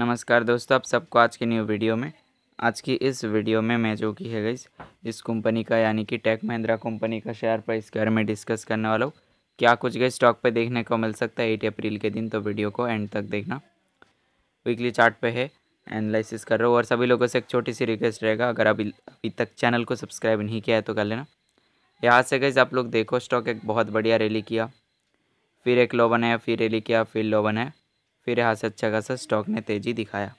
नमस्कार दोस्तों आप सबको आज की न्यू वीडियो में आज की इस वीडियो में मैं जो कि है गई इस कंपनी का यानी कि टेक महिंद्रा कंपनी का शेयर प्राइस के बारे में डिस्कस करने वाला हूँ क्या कुछ गई स्टॉक पे देखने को मिल सकता है एट अप्रैल के दिन तो वीडियो को एंड तक देखना वीकली चार्ट पे है एनालिसिस कर रहा हूँ और सभी लोगों से एक छोटी सी रिक्वेस्ट रहेगा अगर अभी अभी तक चैनल को सब्सक्राइब नहीं किया है तो कर लेना यहाँ से गई आप लोग देखो स्टॉक एक बहुत बढ़िया रैली किया फिर एक लो बनाया फिर रैली किया फिर लो बनाया फिर यहाँ से अच्छा खासा स्टॉक ने तेज़ी दिखाया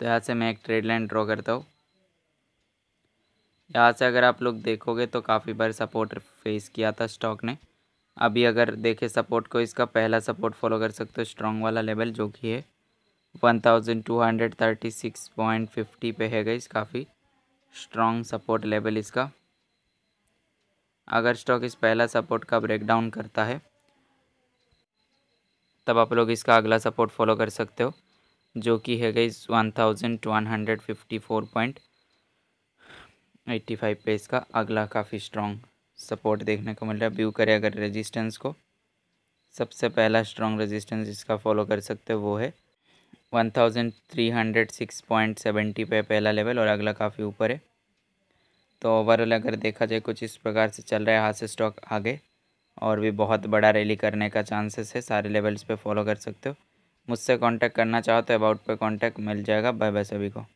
तो यहाँ से मैं एक ट्रेड लाइन ड्रॉ करता हूँ यहाँ से अगर आप लोग देखोगे तो काफ़ी बार सपोर्ट फेस किया था स्टॉक ने अभी अगर देखे सपोर्ट को इसका पहला सपोर्ट फॉलो कर सकते हो स्ट्रॉन्ग वाला लेवल जो कि है one thousand two hundred thirty six point fifty पे है गई काफ़ी स्ट्रॉन्ग सपोर्ट लेवल इसका अगर स्टॉक इस पहला सपोर्ट का ब्रेकडाउन करता है तब आप लोग इसका अगला सपोर्ट फॉलो कर सकते हो जो कि है गई one thousand one hundred fifty four point eighty five पे इसका अगला काफ़ी स्ट्रॉन्ग सपोर्ट देखने को मिल रहा है व्यू करें अगर रेजिस्टेंस को सबसे पहला स्ट्रॉन्ग रेजिस्टेंस इसका फॉलो कर सकते हो वो है one thousand three hundred six point seventy पे पहला लेवल और अगला काफ़ी ऊपर है तो ओवरऑल अगर देखा जाए कुछ इस प्रकार से चल रहा है हाथ से स्टॉक आगे और भी बहुत बड़ा रैली करने का चांसेस है सारे लेवल्स पे फॉलो कर सकते हो मुझसे कांटेक्ट करना चाहो तो अबाउट पे कांटेक्ट मिल जाएगा बाय बाय सभी को